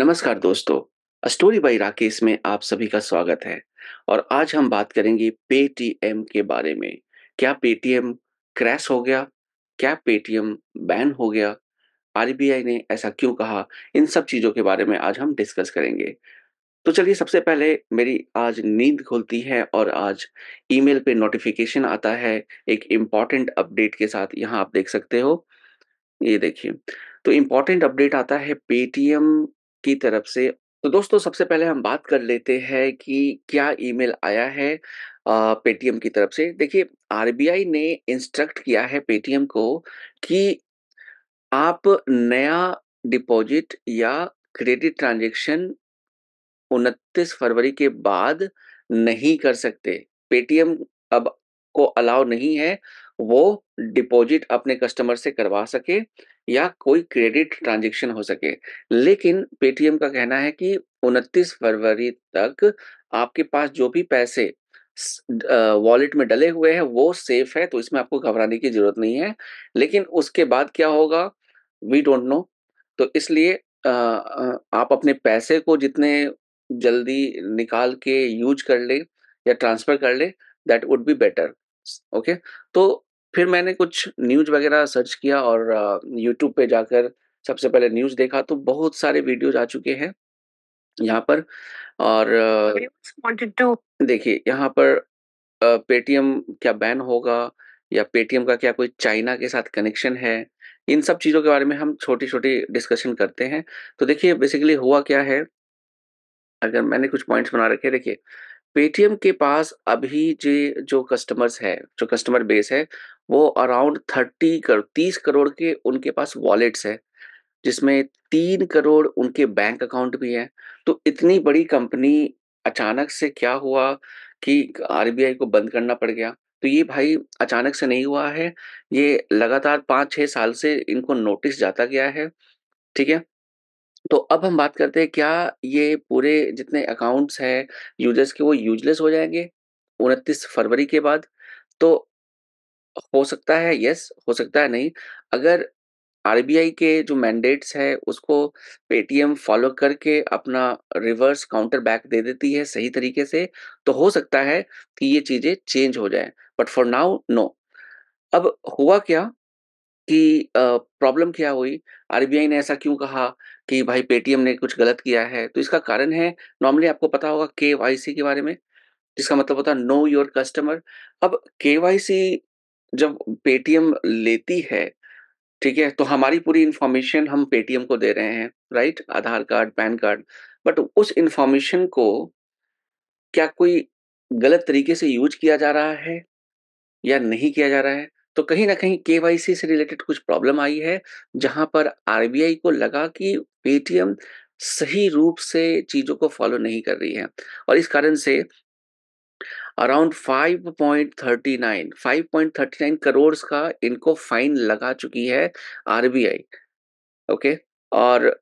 नमस्कार दोस्तों story by Rakesh में आप सभी का स्वागत है और आज हम बात करेंगे पेटीएम के बारे में क्या पेटीएम क्रैश हो गया क्या पेटीएम बैन हो गया आर ने ऐसा क्यों कहा इन सब चीज़ों के बारे में आज हम डिस्कस करेंगे तो चलिए सबसे पहले मेरी आज नींद खुलती है और आज ईमेल पे नोटिफिकेशन आता है एक इम्पॉर्टेंट अपडेट के साथ यहाँ आप देख सकते हो ये देखिए तो इम्पॉर्टेंट अपडेट आता है पेटीएम की तरफ से तो दोस्तों सबसे पहले हम बात कर लेते हैं कि क्या ईमेल आया है पेटीएम की तरफ से देखिए आरबीआई ने इंस्ट्रक्ट किया है पेटीएम को कि आप नया डिपॉजिट या क्रेडिट ट्रांजेक्शन 29 फरवरी के बाद नहीं कर सकते पेटीएम अब को अलाउ नहीं है वो डिपॉजिट अपने कस्टमर से करवा सके या कोई क्रेडिट ट्रांजेक्शन हो सके लेकिन पेटीएम का कहना है कि 29 फरवरी तक आपके पास जो भी पैसे वॉलेट में डले हुए हैं वो सेफ है तो इसमें आपको घबराने की जरूरत नहीं है लेकिन उसके बाद क्या होगा वी डोंट नो तो इसलिए आप अपने पैसे को जितने जल्दी निकाल के यूज कर ले या ट्रांसफर कर ले that would be better okay तो फिर मैंने कुछ न्यूज वगैरह सर्च किया और यूट्यूब पे जाकर सबसे पहले न्यूज देखा तो बहुत सारे वीडियोज आ चुके हैं यहाँ पर और देखिए यहाँ पर पेटीएम क्या बैन होगा या पेटीएम का क्या कोई चाइना के साथ कनेक्शन है इन सब चीज़ों के बारे में हम छोटी छोटी डिस्कशन करते हैं तो देखिए बेसिकली हुआ क्या है अगर मैंने कुछ पॉइंट्स बना रखे देखिए पेटीएम के पास अभी जे जो कस्टमर्स है जो कस्टमर बेस है वो अराउंड थर्टी करोड़ तीस करोड़ के उनके पास वॉलेट्स है जिसमें तीन करोड़ उनके बैंक अकाउंट भी हैं तो इतनी बड़ी कंपनी अचानक से क्या हुआ कि आरबीआई को बंद करना पड़ गया तो ये भाई अचानक से नहीं हुआ है ये लगातार पाँच छः साल से इनको नोटिस जाता गया है ठीक है तो अब हम बात करते हैं क्या ये पूरे जितने अकाउंट्स हैं यूजर्स के वो यूजलेस हो जाएंगे उनतीस फरवरी के बाद? तो हो सकता है यस, हो सकता है नहीं। अगर आर के जो मैंडेट्स है उसको पेटीएम फ़ॉलो करके अपना रिवर्स काउंटर बैक दे देती है सही तरीके से, तो हो सकता है कि ये चीज़ें चेंज हो जाए बट फॉर नाउ नो। अब हुआ क्या कि प्रॉब्लम क्या हुई आरबीआई ने ऐसा क्यों कहा कि भाई पेटीएम ने कुछ गलत किया है तो इसका कारण है नॉर्मली आपको पता होगा के के बारे में जिसका मतलब होता है नो योर कस्टमर अब के जब पेटीएम लेती है ठीक है तो हमारी पूरी इंफॉर्मेशन हम पेटीएम को दे रहे हैं right Aadhaar card PAN card but उस इंफॉर्मेशन को क्या कोई गलत तरीके से यूज किया जा रहा है या नहीं किया जा रहा है तो कहीं ना कहीं केवाईसी से रिलेटेड कुछ प्रॉब्लम आई है जहां पर आरबीआई को लगा कि पेटीएम सही रूप से चीजों को फॉलो नहीं कर रही है और इस कारण से अराउंड 5.39 5.39 करोड़ का इनको फाइन लगा चुकी है आरबीआई ओके और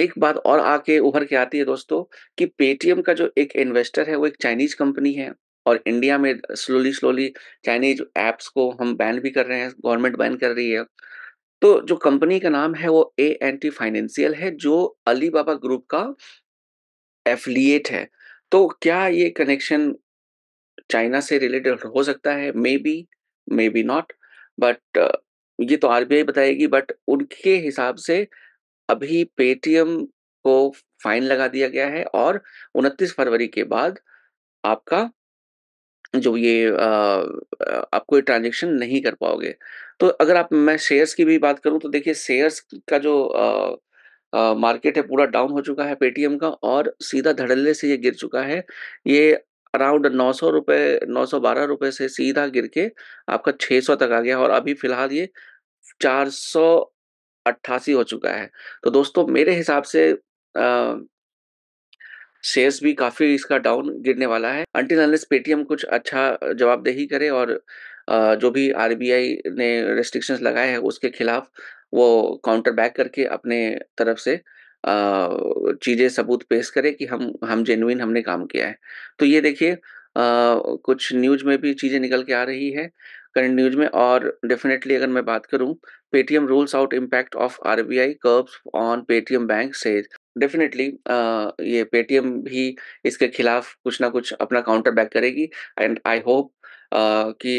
एक बात और आके उभर के आती है दोस्तों कि पेटीएम का जो एक इन्वेस्टर है वो एक चाइनीज कंपनी है और इंडिया में स्लोली स्लोली चाइनीज ऐप्स को हम बैन भी कर रहे हैं गवर्नमेंट बैन कर रही है तो जो कंपनी का नाम है वो ए एन टी फाइनेंशियल है जो अली बाबा ग्रुप का एफिलिएट है तो क्या ये कनेक्शन चाइना से रिलेटेड हो सकता है maybe maybe not but ये तो आर बताएगी बट उनके हिसाब से अभी पेटीएम को फाइन लगा दिया गया है और उनतीस फरवरी के बाद आपका जो ये आपको आप कोई ट्रांजेक्शन नहीं कर पाओगे। तो अगर आप मैं शेयर्स की भी बात करूँ तो देखिए शेयर्स का जो मार्केट है पूरा डाउन हो चुका है पेटीएम का और सीधा धड़ल्ले से ये गिर चुका है। ये अराउंड नौ नौ सौ सौ रुपये बारह रुपये से सीधा गिर के आपका छः सौ तक आ गया और अभी फ़िलहाल ये चार सौ अट्ठासी हो चुका है। तो दोस्तों मेरे हिसाब से आ, शेयर्स भी काफी इसका डाउन गिरने वाला है अंटिल अनलेस पेटीएम कुछ अच्छा जवाबदेही करे और जो भी आरबीआई ने रेस्ट्रिक्शंस लगाए हैं उसके खिलाफ वो काउंटर बैक करके अपने तरफ से चीज़ें सबूत पेश करे कि हम हम जेनुइन हमने काम किया है तो ये देखिए कुछ न्यूज में भी चीज़ें निकल के आ रही है करंट न्यूज में और डेफिनेटली अगर मैं बात करूं Paytm rules out impact of RBI curbs on Paytm bank से डेफिनेटली uh, ये पेटीएम भी इसके खिलाफ कुछ ना कुछ अपना काउंटर बैक करेगी एंड आई होप कि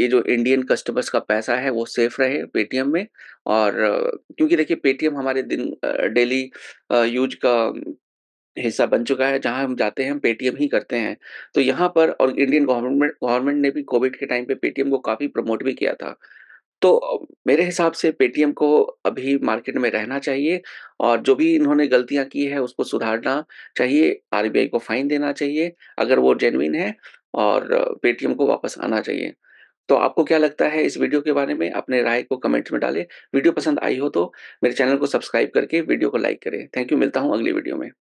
ये जो इंडियन कस्टमर्स का पैसा है वो सेफ रहे पेटीएम में और uh, क्योंकि देखिए पेटीएम हमारे दिन डेली uh, यूज का हिस्सा बन चुका है जहां हम जाते हैं हम पेटीएम ही करते हैं तो यहाँ पर और इंडियन गवर्नमेंट गवर्नमेंट ने भी कोविड के टाइम पे पेटीएम को काफ़ी प्रमोट भी किया था तो मेरे हिसाब से पेटीएम को अभी मार्केट में रहना चाहिए और जो भी इन्होंने गलतियां की है उसको सुधारना चाहिए आर को फाइन देना चाहिए अगर वो जेनविन है और पेटीएम को वापस आना चाहिए तो आपको क्या लगता है इस वीडियो के बारे में अपने राय को कमेंट्स में डालें वीडियो पसंद आई हो तो मेरे चैनल को सब्सक्राइब करके वीडियो को लाइक करें थैंक यू मिलता हूँ अगली वीडियो में